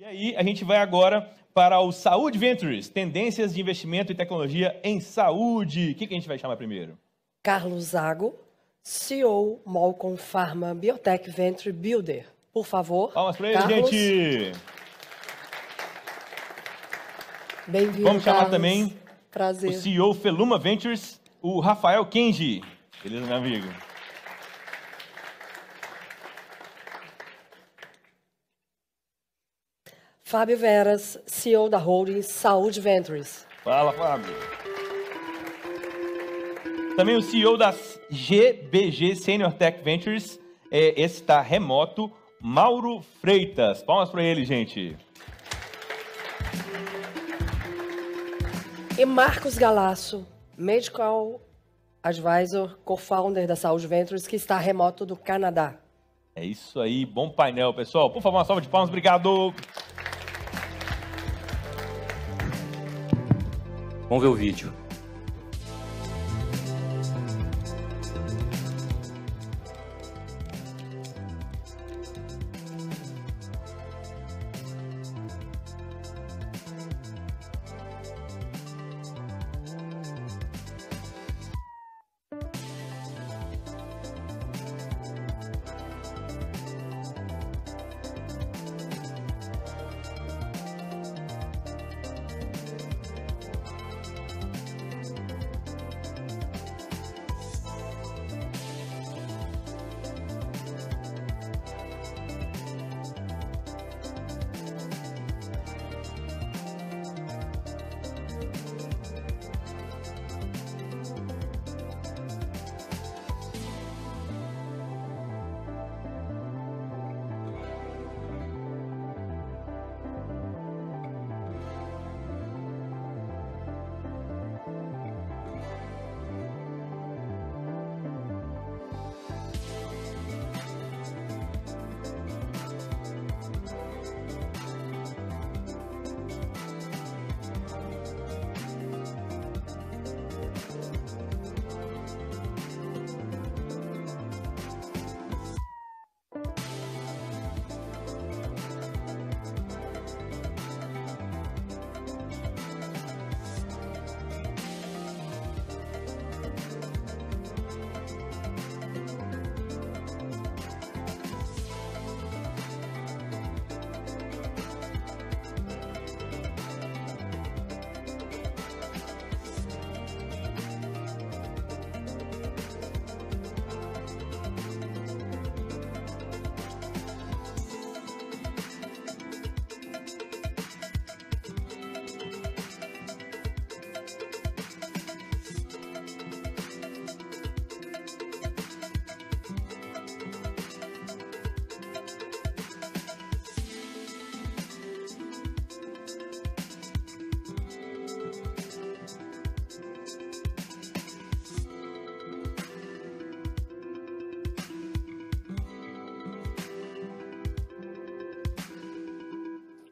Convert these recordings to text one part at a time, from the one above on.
E aí, a gente vai agora para o Saúde Ventures, tendências de investimento e tecnologia em saúde. O que, que a gente vai chamar primeiro? Carlos Zago, CEO Malcom Pharma Biotech Venture Builder. Por favor, Palmas para ele, Carlos. gente! Bem-vindo, Vamos chamar Carlos. também Prazer. o CEO Feluma Ventures, o Rafael Kenji. Beleza, meu amigo? Fábio Veras, CEO da holding Saúde Ventures. Fala, Fábio. Também o CEO da GBG Senior Tech Ventures, é, esse está remoto, Mauro Freitas. Palmas para ele, gente. E Marcos Galasso, Medical Advisor, co-founder da Saúde Ventures, que está remoto do Canadá. É isso aí, bom painel, pessoal. Por favor, uma salva de palmas, obrigado. Vamos ver o vídeo.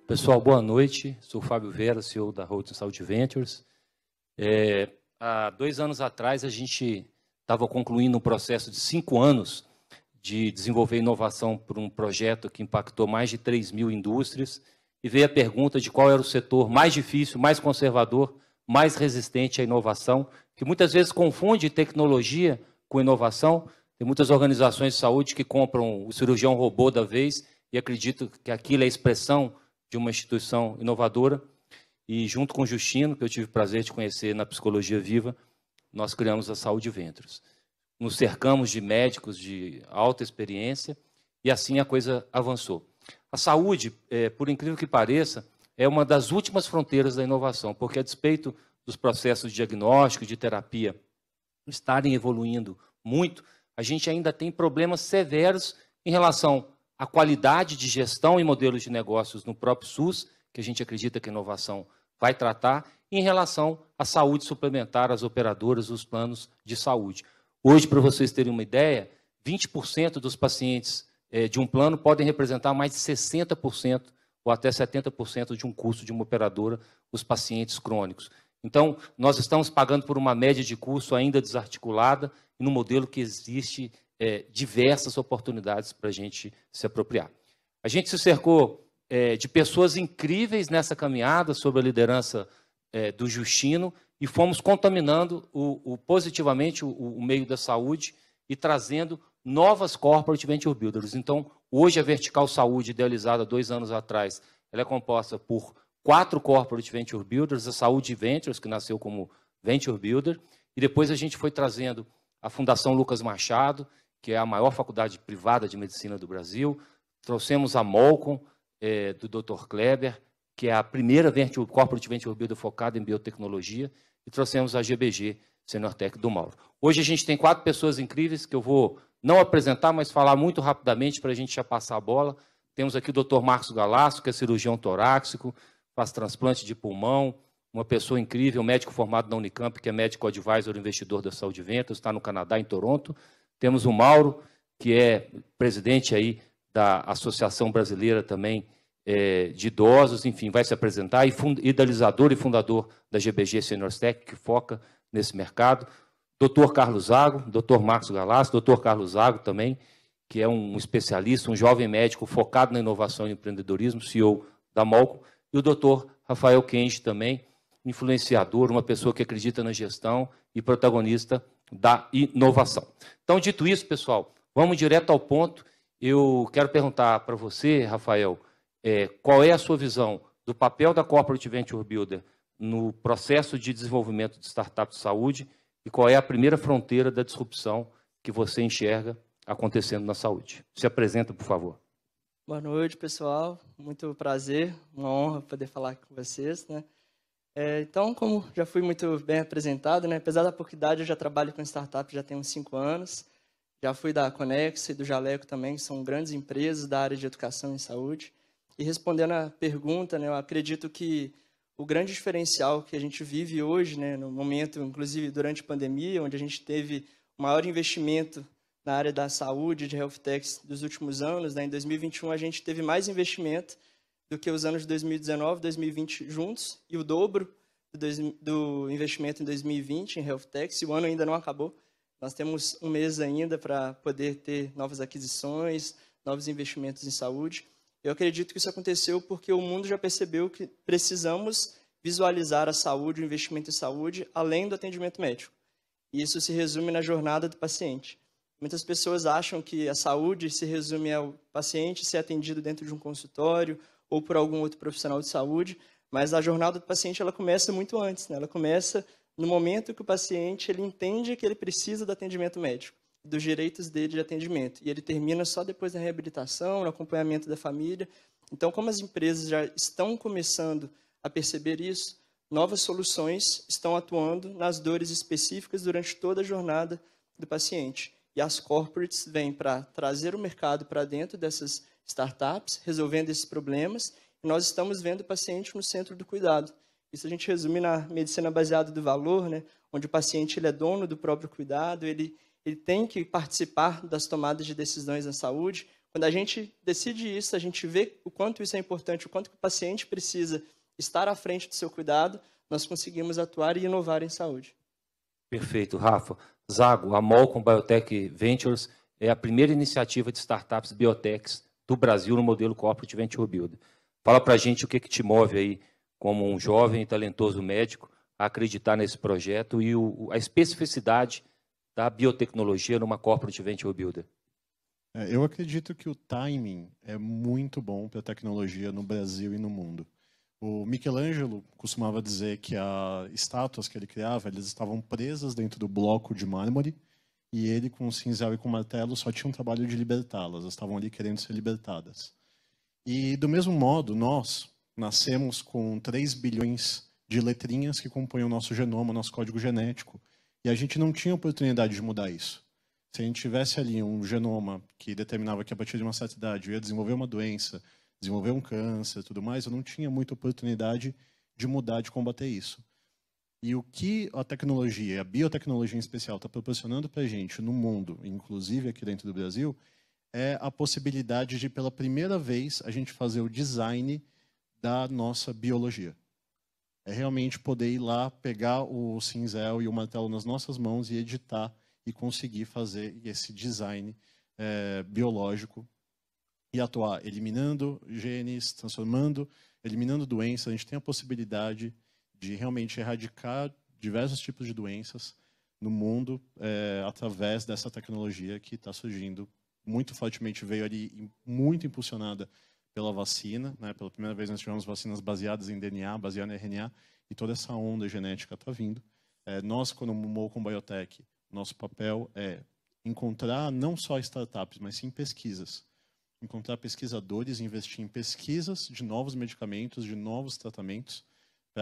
Pessoal, boa noite. Sou Fábio Vera, CEO da Road Saúde Ventures. É, há dois anos atrás, a gente estava concluindo um processo de cinco anos de desenvolver inovação por um projeto que impactou mais de 3 mil indústrias e veio a pergunta de qual era o setor mais difícil, mais conservador, mais resistente à inovação, que muitas vezes confunde tecnologia com inovação. Tem muitas organizações de saúde que compram o cirurgião robô da vez e acredito que aquilo é a expressão de uma instituição inovadora. E junto com Justino, que eu tive o prazer de conhecer na Psicologia Viva, nós criamos a Saúde Ventros. Nos cercamos de médicos de alta experiência e assim a coisa avançou. A saúde, é, por incrível que pareça, é uma das últimas fronteiras da inovação, porque a despeito dos processos de diagnóstico, de terapia estarem evoluindo muito, a gente ainda tem problemas severos em relação a qualidade de gestão e modelos de negócios no próprio SUS, que a gente acredita que a inovação vai tratar, e em relação à saúde suplementar, às operadoras, os planos de saúde. Hoje, para vocês terem uma ideia, 20% dos pacientes eh, de um plano podem representar mais de 60% ou até 70% de um custo de uma operadora, os pacientes crônicos. Então, nós estamos pagando por uma média de custo ainda desarticulada e no modelo que existe é, diversas oportunidades para a gente se apropriar. A gente se cercou é, de pessoas incríveis nessa caminhada sob a liderança é, do Justino e fomos contaminando o, o positivamente o, o, meio da saúde e trazendo novas corporate venture builders. Então, hoje a Vertical Saúde, idealizada dois anos atrás, ela é composta por quatro corporate venture builders, a Saúde Ventures, que nasceu como venture builder, e depois a gente foi trazendo a Fundação Lucas Machado, que é a maior faculdade privada de medicina do Brasil. Trouxemos a Molcom, é, do Dr. Kleber, que é a primeira venture, corporate venture builder focada em biotecnologia, e trouxemos a GBG, Senortec do Mauro. Hoje a gente tem quatro pessoas incríveis que eu vou não apresentar, mas falar muito rapidamente para a gente já passar a bola. Temos aqui o Dr. Marcos Galasso, que é cirurgião torácico, faz transplante de pulmão, uma pessoa incrível, médico formado na Unicamp, que é médico advisor investidor da Saúde Ventas, está no Canadá, em Toronto. Temos o Mauro, que é presidente aí da Associação Brasileira também é, de Idosos, enfim, vai se apresentar, e idealizador e fundador da GBG Seniors Tech, que foca nesse mercado. Doutor Carlos Zago, doutor Marcos Galasso doutor Carlos Zago também, que é um especialista, um jovem médico focado na inovação e empreendedorismo, CEO da Molco, e o doutor Rafael Kenji também, influenciador, uma pessoa que acredita na gestão e protagonista da inovação. Então, dito isso, pessoal, vamos direto ao ponto. Eu quero perguntar para você, Rafael, é, qual é a sua visão do papel da Corporate Venture Builder no processo de desenvolvimento de startups de saúde e qual é a primeira fronteira da disrupção que você enxerga acontecendo na saúde. Se apresenta, por favor. Boa noite, pessoal. Muito prazer, uma honra poder falar com vocês. Né? É, então, como já fui muito bem apresentado, né, apesar da pouca idade, eu já trabalho com startup já tem uns cinco anos. Já fui da Conex e do Jaleco também, que são grandes empresas da área de educação e saúde. E respondendo à pergunta, né, eu acredito que o grande diferencial que a gente vive hoje, né, no momento, inclusive durante a pandemia, onde a gente teve o maior investimento na área da saúde, de health techs dos últimos anos, né, em 2021 a gente teve mais investimento do que os anos de 2019, 2020 juntos, e o dobro do, investimento em 2020 em health tech. Se o ano ainda não acabou, nós temos um mês ainda para poder ter novas aquisições, novos investimentos em saúde. Eu acredito que isso aconteceu porque o mundo já percebeu que precisamos visualizar a saúde, o investimento em saúde, além do atendimento médico. E isso se resume na jornada do paciente. Muitas pessoas acham que a saúde se resume ao paciente ser atendido dentro de um consultório ou por algum outro profissional de saúde, mas a jornada do paciente ela começa muito antes, né? Ela começa no momento que o paciente ele entende que ele precisa do atendimento médico, dos direitos dele de atendimento, e ele termina só depois da reabilitação, no acompanhamento da família. Então, como as empresas já estão começando a perceber isso, novas soluções estão atuando nas dores específicas durante toda a jornada do paciente. E as corporates vêm para trazer o mercado para dentro dessas startups resolvendo esses problemas. nós estamos vendo o paciente no centro do cuidado. Isso a gente resume na medicina baseada do valor, né? onde o paciente ele é dono do próprio cuidado, ele, ele tem que participar das tomadas de decisões na saúde. Quando a gente decide isso, a gente vê o quanto isso é importante, o quanto o paciente precisa estar à frente do seu cuidado, nós conseguimos atuar e inovar em saúde. Perfeito, Rafa. Zago, a Molcom Biotech Ventures é a primeira iniciativa de startups biotechs do Brasil no modelo Corporate Venture Builder. Fala para a gente o que, que te move aí, como um jovem e talentoso médico, a acreditar nesse projeto e o, a especificidade da biotecnologia numa Corporate Venture Builder. É, eu acredito que o timing é muito bom para a tecnologia no Brasil e no mundo. O Michelangelo costumava dizer que as estátuas que ele criava, eles estavam presas dentro do bloco de mármore, e ele, com o cinzel e com o martelo, só tinha um trabalho de libertá-las, elas estavam ali querendo ser libertadas. E, do mesmo modo, nós nascemos com 3 bilhões de letrinhas que compõem o nosso genoma, o nosso código genético, e a gente não tinha oportunidade de mudar isso. Se a gente tivesse ali um genoma que determinava que a partir de uma certa idade eu ia desenvolver uma doença, desenvolver um câncer, tudo mais, eu não tinha muita oportunidade de mudar, de combater isso. E o que a tecnologia, a biotecnologia em especial, está proporcionando para a gente no mundo, inclusive aqui dentro do Brasil, é a possibilidade de, pela primeira vez, a gente fazer o design da nossa biologia. É realmente poder ir lá, pegar o cinzel e o martelo nas nossas mãos e editar e conseguir fazer esse design é, biológico e atuar eliminando genes, transformando, eliminando doenças. A gente tem a possibilidade de realmente erradicar diversos tipos de doenças no mundo é, através dessa tecnologia que está surgindo muito fortemente, veio ali muito impulsionada pela vacina. Né? Pela primeira vez nós tivemos vacinas baseadas em DNA, baseadas em RNA, e toda essa onda genética está vindo. É, nós, quando com Biotech, nosso papel é encontrar não só startups, mas sim pesquisas. Encontrar pesquisadores, investir em pesquisas de novos medicamentos, de novos tratamentos,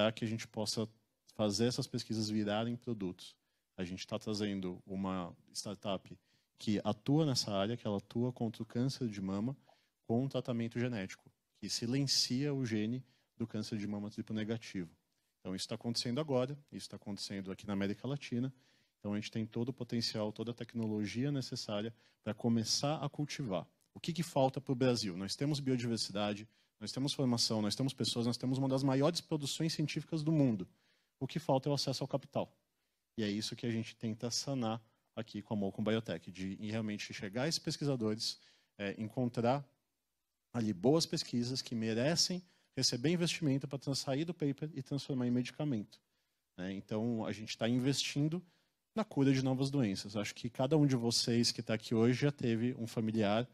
para que a gente possa fazer essas pesquisas virarem produtos. A gente está trazendo uma startup que atua nessa área, que ela atua contra o câncer de mama com um tratamento genético, que silencia o gene do câncer de mama tipo negativo. Então, isso está acontecendo agora, isso está acontecendo aqui na América Latina. Então, a gente tem todo o potencial, toda a tecnologia necessária para começar a cultivar. O que, que falta para o Brasil? Nós temos biodiversidade, nós temos formação, nós temos pessoas, nós temos uma das maiores produções científicas do mundo. O que falta é o acesso ao capital. E é isso que a gente tenta sanar aqui com a com Biotech, de realmente chegar a esses pesquisadores, é, encontrar ali boas pesquisas que merecem receber investimento para sair do paper e transformar em medicamento. Né? Então, a gente está investindo na cura de novas doenças. Acho que cada um de vocês que está aqui hoje já teve um familiar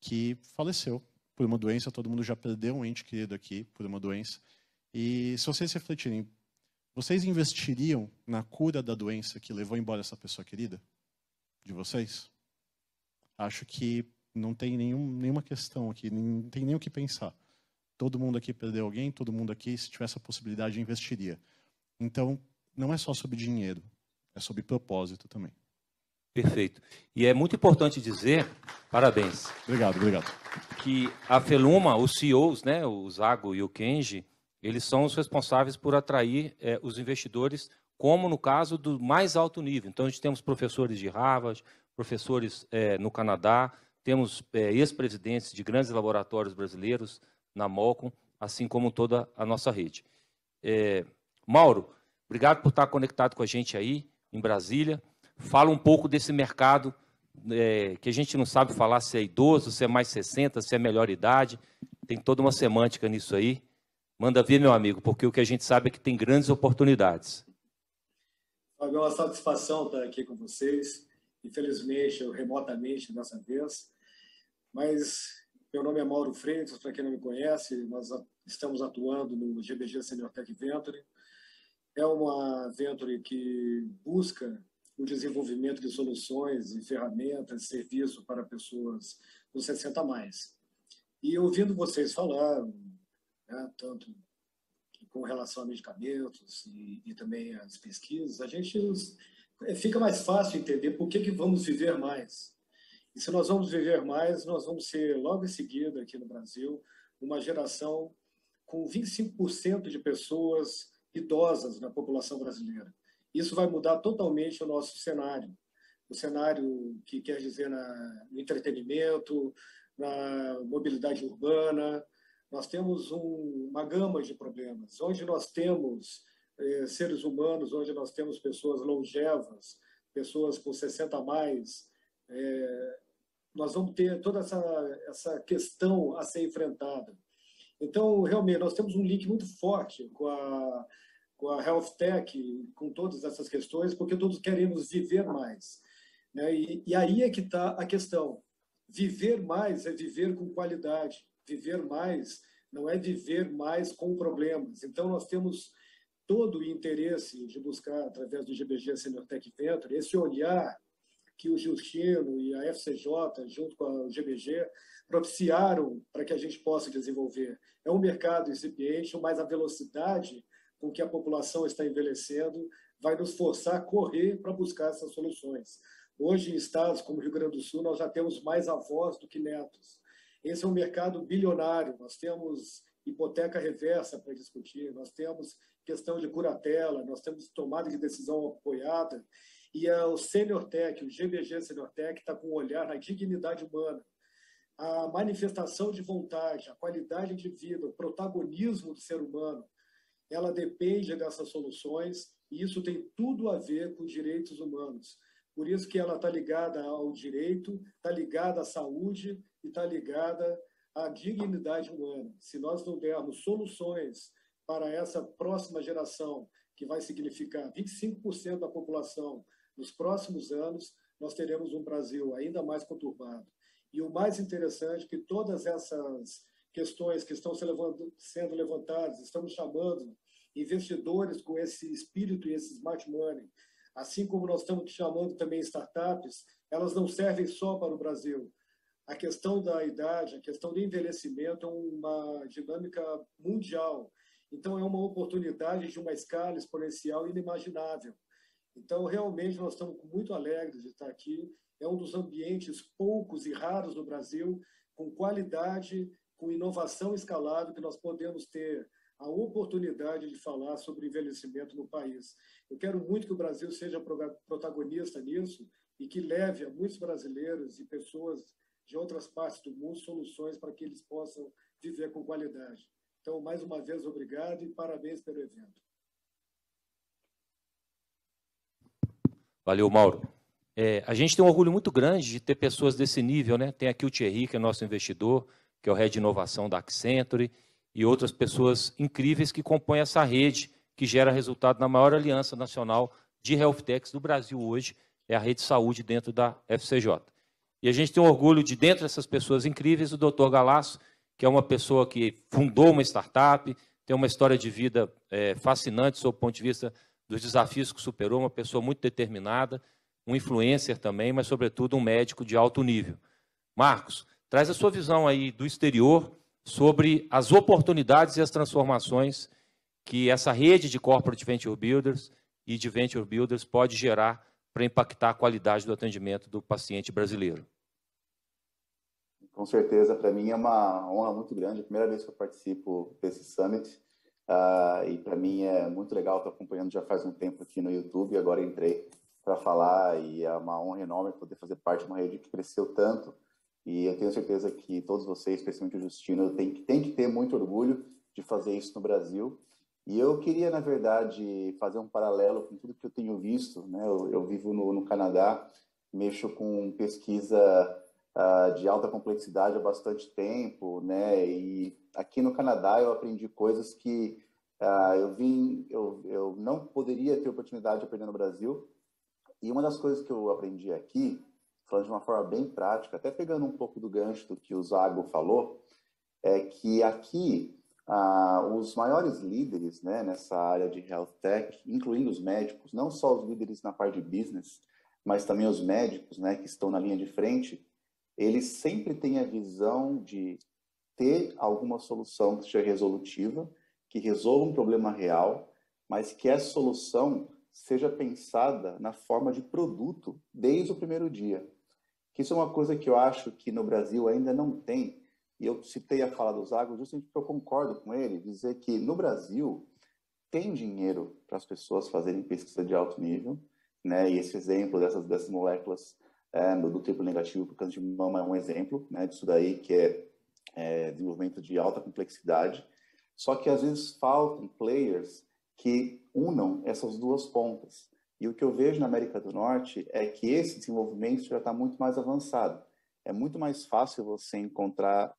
que faleceu por uma doença, todo mundo já perdeu um ente querido aqui por uma doença. E se vocês refletirem, vocês investiriam na cura da doença que levou embora essa pessoa querida? De vocês? Acho que não tem nenhum, nenhuma questão aqui, não tem nem o que pensar. Todo mundo aqui perdeu alguém, todo mundo aqui, se tivesse a possibilidade, investiria. Então, não é só sobre dinheiro, é sobre propósito também. Perfeito. E é muito importante dizer, parabéns. Obrigado, obrigado. Que a Feluma, os CEOs, né, o Zago e o Kenji, eles são os responsáveis por atrair é, os investidores, como no caso do mais alto nível. Então, a gente temos professores de Harvard, professores é, no Canadá, temos é, ex-presidentes de grandes laboratórios brasileiros na Molcom, assim como toda a nossa rede. Mauro, obrigado por estar conectado com a gente aí em Brasília fala um pouco desse mercado é, que a gente não sabe falar se é idoso, se é mais 60, se é melhor idade. Tem toda uma semântica nisso aí. Manda ver, meu amigo, porque o que a gente sabe é que tem grandes oportunidades. Fábio, é uma satisfação estar aqui com vocês. Infelizmente, eu remotamente dessa vez. Mas meu nome é Mauro Freitas, para quem não me conhece, nós estamos atuando no GBG Senior Tech Venture. É uma venture que busca o desenvolvimento de soluções e ferramentas, serviço para pessoas dos 60 mais. E ouvindo vocês falar, né, tanto com relação a medicamentos e, e também as pesquisas, a gente é, fica mais fácil entender por que, que vamos viver mais. E se nós vamos viver mais, nós vamos ser, logo em seguida, aqui no Brasil, uma geração com 25% de pessoas idosas na população brasileira. Isso vai mudar totalmente o nosso cenário. O cenário que quer dizer na, no entretenimento, na mobilidade urbana. Nós temos um, uma gama de problemas. Onde nós temos eh, seres humanos, onde nós temos pessoas longevas, pessoas com 60 a mais, eh, nós vamos ter toda essa, essa questão a ser enfrentada. Então, realmente, nós temos um link muito forte com a com a health tech, com todas essas questões, porque todos queremos viver mais. Né? E, e aí é que está a questão. Viver mais é viver com qualidade. Viver mais não é viver mais com problemas. Então, nós temos todo o interesse de buscar, através do GBG Senior Tech Venture, esse olhar que o Justino e a FCJ, junto com a GBG, propiciaram para que a gente possa desenvolver. É um mercado incipiente, mas a velocidade com que a população está envelhecendo, vai nos forçar a correr para buscar essas soluções. Hoje, em estados como Rio Grande do Sul, nós já temos mais avós do que netos. Esse é um mercado bilionário, nós temos hipoteca reversa para discutir, nós temos questão de curatela, nós temos tomada de decisão apoiada, e o Senior Tech, o GBG Senior Tech, está com um olhar na dignidade humana, a manifestação de vontade, a qualidade de vida, o protagonismo do ser humano, ela depende dessas soluções e isso tem tudo a ver com direitos humanos. Por isso que ela está ligada ao direito, está ligada à saúde e está ligada à dignidade humana. Se nós não dermos soluções para essa próxima geração, que vai significar 25% da população nos próximos anos, nós teremos um Brasil ainda mais conturbado. E o mais interessante é que todas essas questões que estão sendo levantadas, estamos chamando investidores com esse espírito e esse smart money, assim como nós estamos chamando também startups, elas não servem só para o Brasil. A questão da idade, a questão do envelhecimento é uma dinâmica mundial. Então, é uma oportunidade de uma escala exponencial inimaginável. Então, realmente, nós estamos muito alegres de estar aqui. É um dos ambientes poucos e raros no Brasil, com qualidade, com inovação escalada, que nós podemos ter a oportunidade de falar sobre envelhecimento no país. Eu quero muito que o Brasil seja protagonista nisso e que leve a muitos brasileiros e pessoas de outras partes do mundo soluções para que eles possam viver com qualidade. Então, mais uma vez, obrigado e parabéns pelo evento. Valeu, Mauro. É, a gente tem um orgulho muito grande de ter pessoas desse nível, né? Tem aqui o Thierry, que é nosso investidor, que é o head de inovação da Accenture e outras pessoas incríveis que compõem essa rede que gera resultado na maior aliança nacional de health techs do Brasil hoje, é a rede de saúde dentro da FCJ. E a gente tem orgulho de, dentro dessas pessoas incríveis, o Dr. Galasso, que é uma pessoa que fundou uma startup, tem uma história de vida é, fascinante sob o ponto de vista dos desafios que superou, uma pessoa muito determinada, um influencer também, mas, sobretudo, um médico de alto nível. Marcos, traz a sua visão aí do exterior, sobre as oportunidades e as transformações que essa rede de corporate venture builders e de venture builders pode gerar para impactar a qualidade do atendimento do paciente brasileiro. Com certeza, para mim é uma honra muito grande, é a primeira vez que eu participo desse summit. Uh, e para mim é muito legal, estou acompanhando já faz um tempo aqui no YouTube, agora entrei para falar e é uma honra enorme poder fazer parte de uma rede que cresceu tanto e eu tenho certeza que todos vocês, especialmente o Justino, tem, tem que ter muito orgulho de fazer isso no Brasil. E eu queria, na verdade, fazer um paralelo com tudo que eu tenho visto. Né? Eu, eu vivo no, no, Canadá, mexo com pesquisa uh, de alta complexidade há bastante tempo, né? e aqui no Canadá eu aprendi coisas que uh, eu, vim, eu, eu não poderia ter oportunidade de aprender no Brasil. E uma das coisas que eu aprendi aqui falando de uma forma bem prática, até pegando um pouco do gancho do que o Zago falou, é que aqui ah, os maiores líderes né, nessa área de health tech, incluindo os médicos, não só os líderes na parte de business, mas também os médicos né, que estão na linha de frente, eles sempre têm a visão de ter alguma solução que seja resolutiva, que resolva um problema real, mas que essa solução seja pensada na forma de produto desde o primeiro dia. Que isso é uma coisa que eu acho que no Brasil ainda não tem. E eu citei a fala do Zago justamente porque eu concordo com ele, dizer que no Brasil tem dinheiro para as pessoas fazerem pesquisa de alto nível, né? E esse exemplo dessas, dessas moléculas é, do, tipo triplo negativo para o câncer de mama é um exemplo, né? Disso daí que é, é desenvolvimento de alta complexidade. Só que às vezes faltam players que unam essas duas pontas. E o que eu vejo na América do Norte é que esse desenvolvimento já está muito mais avançado. É muito mais fácil você encontrar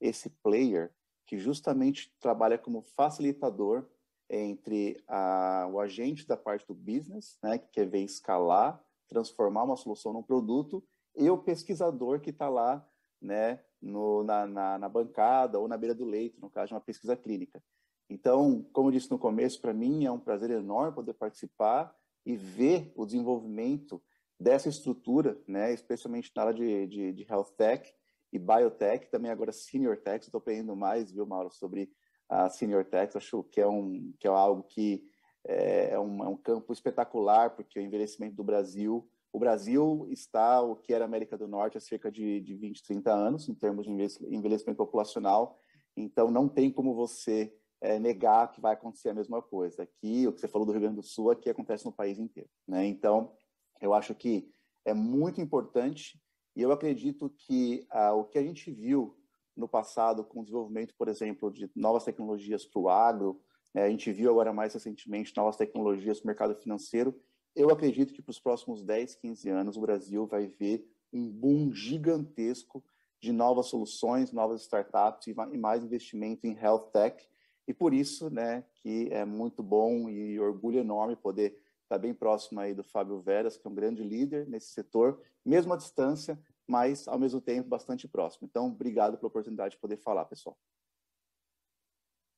esse player que justamente trabalha como facilitador entre a, o agente da parte do business, né, que quer ver escalar, transformar uma solução num produto, e o pesquisador que está lá né, no, na, na, na, bancada ou na beira do leito, no caso de uma pesquisa clínica. Então, como eu disse no começo, para mim é um prazer enorme poder participar e ver o desenvolvimento dessa estrutura, né, especialmente na área de, de, de health tech e biotech, também agora senior tech, estou aprendendo mais, viu, Mauro, sobre a senior tech, acho que é, um, que é algo que é, é, um, é um campo espetacular, porque o envelhecimento do Brasil, o Brasil está o que era América do Norte há cerca de, de 20, 30 anos, em termos de envelhecimento populacional, então não tem como você é, negar que vai acontecer a mesma coisa. Aqui, o que você falou do Rio Grande do Sul, aqui acontece no país inteiro. Né? Então, eu acho que é muito importante e eu acredito que ah, o que a gente viu no passado com o desenvolvimento, por exemplo, de novas tecnologias para o agro, né? a gente viu agora mais recentemente novas tecnologias para o mercado financeiro, eu acredito que para os próximos 10, 15 anos o Brasil vai ver um boom gigantesco de novas soluções, novas startups e mais investimento em health tech, e por isso, né, que é muito bom e orgulho enorme poder estar tá bem próximo aí do Fábio Veras, que é um grande líder nesse setor, mesmo à distância, mas ao mesmo tempo bastante próximo. Então, obrigado pela oportunidade de poder falar, pessoal.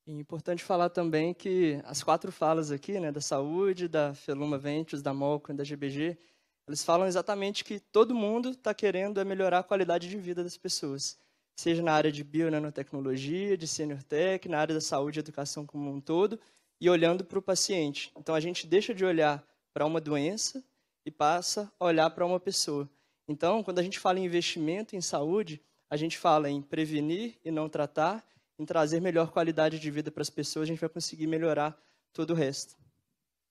E importante falar também que as quatro falas aqui, né, da saúde, da Feluma Ventures, da Molco e da GBG, eles falam exatamente que todo mundo está querendo é melhorar a qualidade de vida das pessoas seja na área de bionanotecnologia, de senior tech, na área da saúde e educação como um todo, e olhando para o paciente. Então, a gente deixa de olhar para uma doença e passa a olhar para uma pessoa. Então, quando a gente fala em investimento em saúde, a gente fala em prevenir e não tratar, em trazer melhor qualidade de vida para as pessoas, a gente vai conseguir melhorar todo o resto.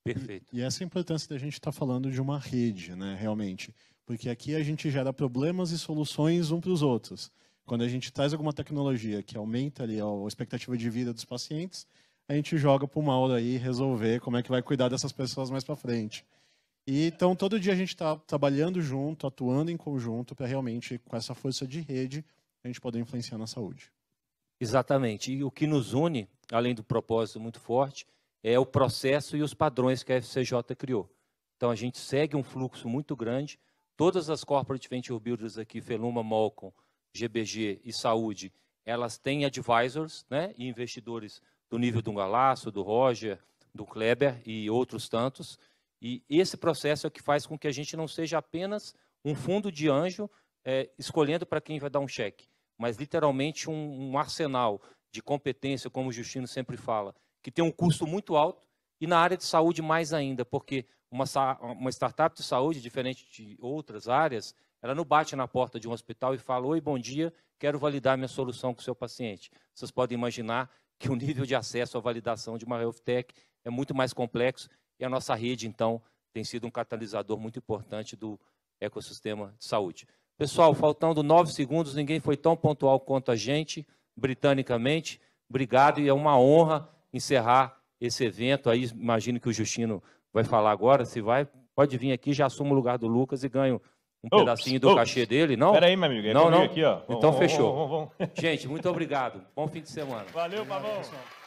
Perfeito. E, e essa é a importância da gente estar tá falando de uma rede, né, realmente. Porque aqui a gente gera problemas e soluções um para os outros. Quando a gente traz alguma tecnologia que aumenta ali a expectativa de vida dos pacientes, a gente joga para o Mauro aí resolver como é que vai cuidar dessas pessoas mais para frente. E, então, todo dia a gente está trabalhando junto, atuando em conjunto, para realmente, com essa força de rede, a gente poder influenciar na saúde. Exatamente. E o que nos une, além do propósito muito forte, é o processo e os padrões que a FCJ criou. Então, a gente segue um fluxo muito grande. Todas as corporate venture builders aqui, Feluma, Malcolm, GBG e saúde, elas têm advisors né, e investidores do nível do Galasso, do Roger, do Kleber e outros tantos. E esse processo é o que faz com que a gente não seja apenas um fundo de anjo é, escolhendo para quem vai dar um cheque, mas literalmente um, um arsenal de competência, como o Justino sempre fala, que tem um custo muito alto e na área de saúde mais ainda, porque uma, uma startup de saúde, diferente de outras áreas, ela não bate na porta de um hospital e fala: Oi, bom dia, quero validar minha solução com o seu paciente. Vocês podem imaginar que o nível de acesso à validação de uma health tech é muito mais complexo e a nossa rede, então, tem sido um catalisador muito importante do ecossistema de saúde. Pessoal, faltando nove segundos, ninguém foi tão pontual quanto a gente, britanicamente. Obrigado e é uma honra encerrar esse evento. Aí imagino que o Justino vai falar agora. Se vai, pode vir aqui, já assumo o lugar do Lucas e ganho um pedacinho do cachê dele, não? Peraí, meu amigo. É não, não. Aqui, ó. Então vamos, fechou. Vamos, vamos, Gente, muito obrigado. Bom fim de semana. Valeu, Pavão.